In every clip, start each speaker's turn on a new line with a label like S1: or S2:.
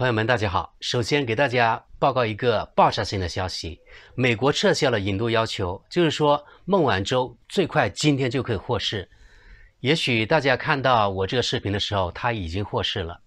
S1: 朋友们，大家好。首先给大家报告一个爆炸性的消息：美国撤销了引渡要求，就是说孟晚舟最快今天就可以获释。也许大家看到我这个视频的时候，他已经获释了。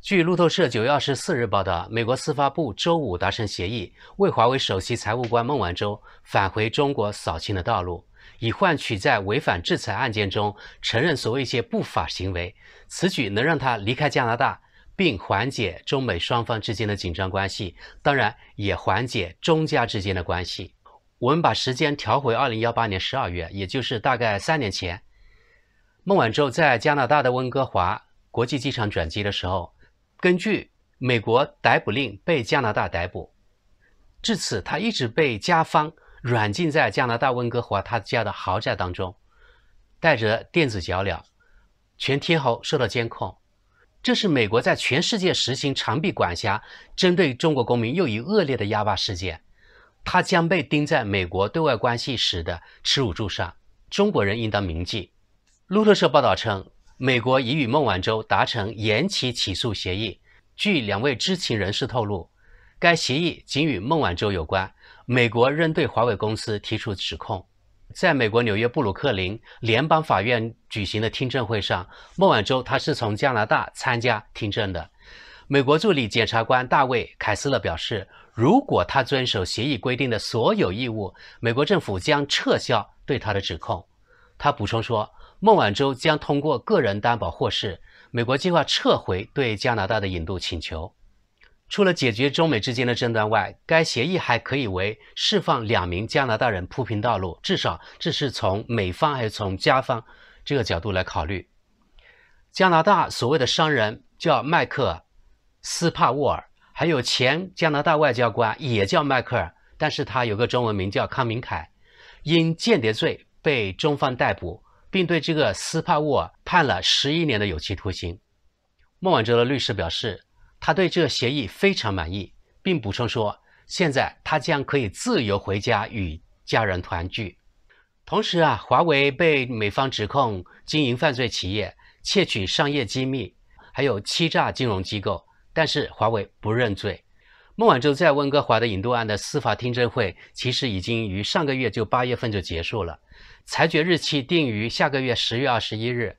S1: 据路透社九月二十四日报道，美国司法部周五达成协议，为华为首席财务官孟晚舟返回中国扫清了道路，以换取在违反制裁案件中承认所谓一些不法行为。此举能让他离开加拿大。并缓解中美双方之间的紧张关系，当然也缓解中加之间的关系。我们把时间调回二零幺八年十二月，也就是大概三年前，孟晚舟在加拿大的温哥华国际机场转机的时候，根据美国逮捕令被加拿大逮捕。至此，他一直被加方软禁在加拿大温哥华他家的豪宅当中，带着电子脚镣，全天候受到监控。这是美国在全世界实行长臂管辖，针对中国公民又一恶劣的压霸事件，它将被钉在美国对外关系史的耻辱柱上。中国人应当铭记。路透社报道称，美国已与孟晚舟达成延期起诉协议。据两位知情人士透露，该协议仅与孟晚舟有关，美国仍对华为公司提出指控。在美国纽约布鲁克林联邦法院举行的听证会上，孟晚舟他是从加拿大参加听证的。美国助理检察官大卫·凯斯勒表示，如果他遵守协议规定的所有义务，美国政府将撤销对他的指控。他补充说，孟晚舟将通过个人担保获释，美国计划撤回对加拿大的引渡请求。除了解决中美之间的争端外，该协议还可以为释放两名加拿大人铺平道路。至少这是从美方还是从加方这个角度来考虑。加拿大所谓的商人叫迈克尔·斯帕沃尔，还有前加拿大外交官也叫迈克尔，但是他有个中文名叫康明凯，因间谍罪被中方逮捕，并对这个斯帕沃尔判了十一年的有期徒刑。孟晚舟的律师表示。他对这协议非常满意，并补充说，现在他将可以自由回家与家人团聚。同时啊，华为被美方指控经营犯罪企业、窃取商业机密，还有欺诈金融机构，但是华为不认罪。孟晚舟在温哥华的引渡案的司法听证会其实已经于上个月就八月份就结束了，裁决日期定于下个月十月二十一日。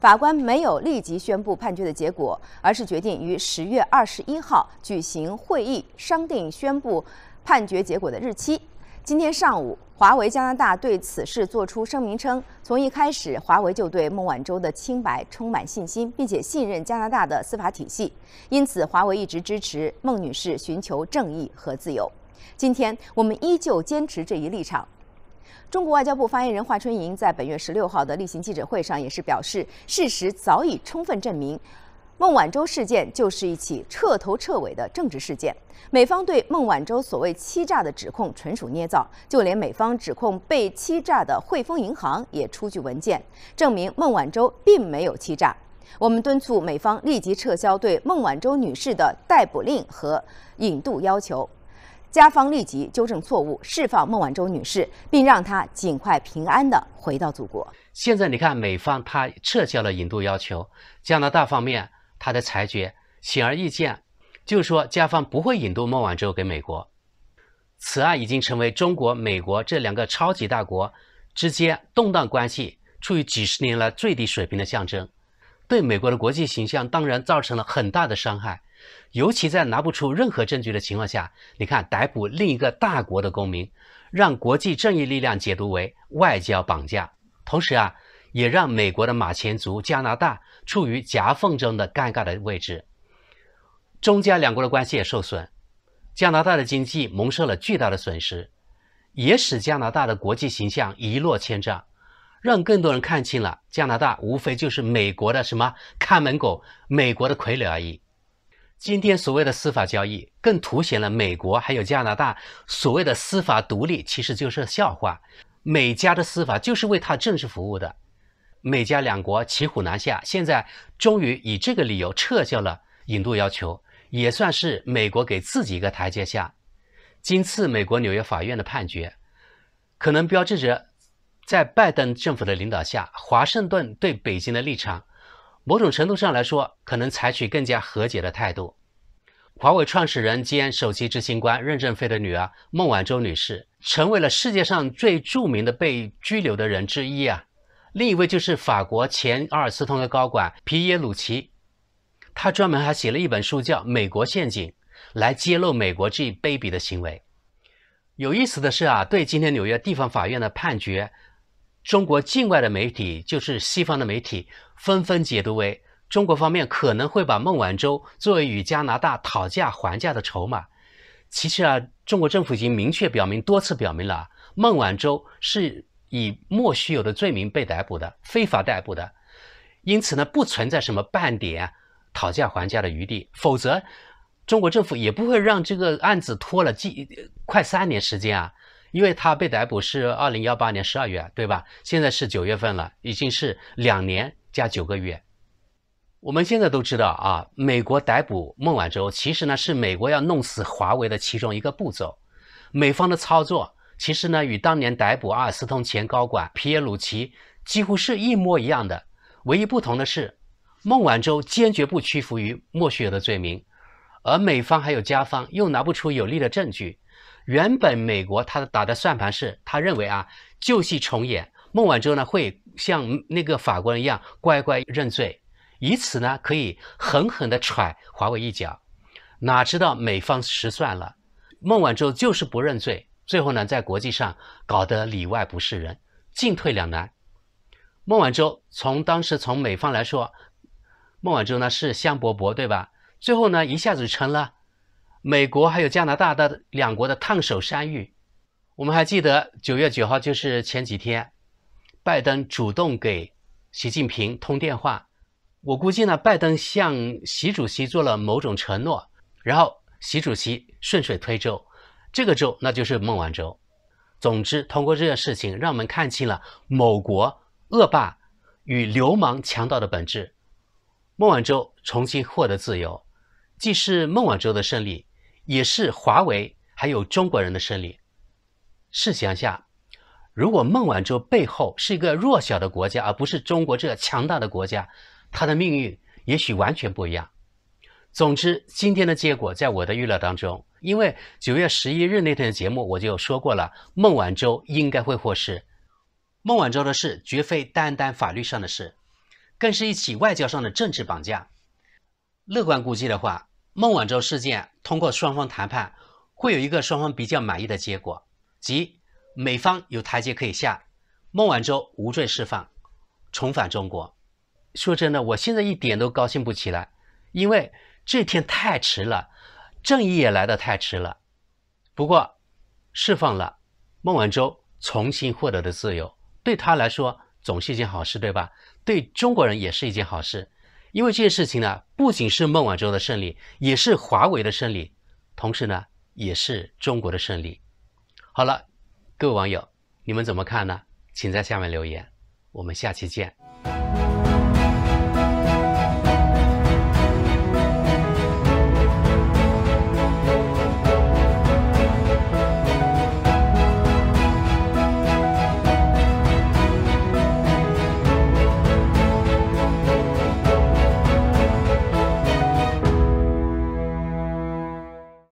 S2: 法官没有立即宣布判决的结果，而是决定于十月二十一号举行会议，商定宣布判决结果的日期。今天上午，华为加拿大对此事作出声明称，从一开始，华为就对孟晚舟的清白充满信心，并且信任加拿大的司法体系。因此，华为一直支持孟女士寻求正义和自由。今天我们依旧坚持这一立场。中国外交部发言人华春莹在本月十六号的例行记者会上也是表示，事实早已充分证明，孟晚舟事件就是一起彻头彻尾的政治事件。美方对孟晚舟所谓欺诈的指控纯属捏造，就连美方指控被欺诈的汇丰银行也出具文件证明孟晚舟并没有欺诈。我们敦促美方立即撤销对孟晚舟女士的逮捕令和引渡要求。加方立即纠正错误，释放孟晚舟女士，并让她尽快平安的回到祖国。
S1: 现在你看，美方他撤销了引渡要求，加拿大方面他的裁决显而易见，就是说加方不会引渡孟晚舟给美国。此案已经成为中国、美国这两个超级大国之间动荡关系处于几十年来最低水平的象征，对美国的国际形象当然造成了很大的伤害。尤其在拿不出任何证据的情况下，你看逮捕另一个大国的公民，让国际正义力量解读为外交绑架，同时啊，也让美国的马前卒加拿大处于夹缝中的尴尬的位置，中加两国的关系也受损，加拿大的经济蒙受了巨大的损失，也使加拿大的国际形象一落千丈，让更多人看清了加拿大无非就是美国的什么看门狗、美国的傀儡而已。今天所谓的司法交易，更凸显了美国还有加拿大所谓的司法独立其实就是笑话。美加的司法就是为他政治服务的。美加两国骑虎难下，现在终于以这个理由撤销了引渡要求，也算是美国给自己一个台阶下。今次美国纽约法院的判决，可能标志着在拜登政府的领导下，华盛顿对北京的立场。某种程度上来说，可能采取更加和解的态度。华为创始人兼首席执行官任正非的女儿孟晚舟女士成为了世界上最著名的被拘留的人之一啊。另一位就是法国前阿尔斯通的高管皮耶鲁奇，他专门还写了一本书叫《美国陷阱》，来揭露美国这一卑鄙的行为。有意思的是啊，对今天纽约地方法院的判决。中国境外的媒体就是西方的媒体，纷纷解读为中国方面可能会把孟晚舟作为与加拿大讨价还价的筹码。其实啊，中国政府已经明确表明多次表明了，孟晚舟是以莫须有的罪名被逮捕的，非法逮捕的。因此呢，不存在什么半点讨价还价的余地，否则，中国政府也不会让这个案子拖了近快三年时间啊。因为他被逮捕是二零幺八年十二月，对吧？现在是九月份了，已经是两年加九个月。我们现在都知道啊，美国逮捕孟晚舟，其实呢是美国要弄死华为的其中一个步骤。美方的操作其实呢与当年逮捕阿尔斯通前高管皮耶鲁奇几乎是一模一样的。唯一不同的是，孟晚舟坚决不屈服于莫须有的罪名，而美方还有加方又拿不出有力的证据。原本美国他打的算盘是，他认为啊旧戏重演，孟晚舟呢会像那个法国人一样乖乖认罪，以此呢可以狠狠地踹华为一脚。哪知道美方失算了，孟晚舟就是不认罪，最后呢在国际上搞得里外不是人，进退两难。孟晚舟从当时从美方来说，孟晚舟呢是香饽饽，对吧？最后呢一下子成了。美国还有加拿大的两国的烫手山芋，我们还记得九月九号，就是前几天，拜登主动给习近平通电话。我估计呢，拜登向习主席做了某种承诺，然后习主席顺水推舟，这个舟那就是孟晚舟。总之，通过这件事情，让我们看清了某国恶霸与流氓强盗的本质。孟晚舟重新获得自由，既是孟晚舟的胜利。也是华为还有中国人的胜利。试想一下，如果孟晚舟背后是一个弱小的国家，而不是中国这强大的国家，她的命运也许完全不一样。总之，今天的结果在我的预料当中，因为九月十一日那天的节目我就说过了，孟晚舟应该会获释。孟晚舟的事绝非单单法律上的事，更是一起外交上的政治绑架。乐观估计的话。孟晚舟事件通过双方谈判，会有一个双方比较满意的结果，即美方有台阶可以下，孟晚舟无罪释放，重返中国。说真的，我现在一点都高兴不起来，因为这天太迟了，正义也来的太迟了。不过，释放了孟晚舟，重新获得的自由，对他来说总是一件好事，对吧？对中国人也是一件好事。因为这件事情呢，不仅是孟晚舟的胜利，也是华为的胜利，同时呢，也是中国的胜利。好了，各位网友，你们怎么看呢？请在下面留言。我们下期见。